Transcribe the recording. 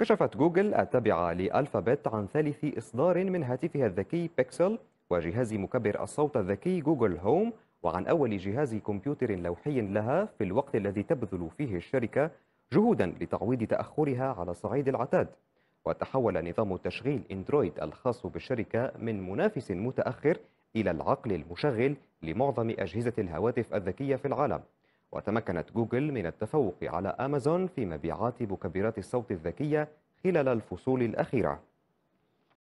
كشفت جوجل التابعة لألفابت عن ثالث إصدار من هاتفها الذكي بيكسل وجهاز مكبر الصوت الذكي جوجل هوم وعن أول جهاز كمبيوتر لوحي لها في الوقت الذي تبذل فيه الشركة جهودا لتعويض تأخرها على صعيد العتاد وتحول نظام تشغيل اندرويد الخاص بالشركة من منافس متأخر إلى العقل المشغل لمعظم أجهزة الهواتف الذكية في العالم وتمكنت جوجل من التفوق على أمازون في مبيعات مكبرات الصوت الذكية خلال الفصول الأخيرة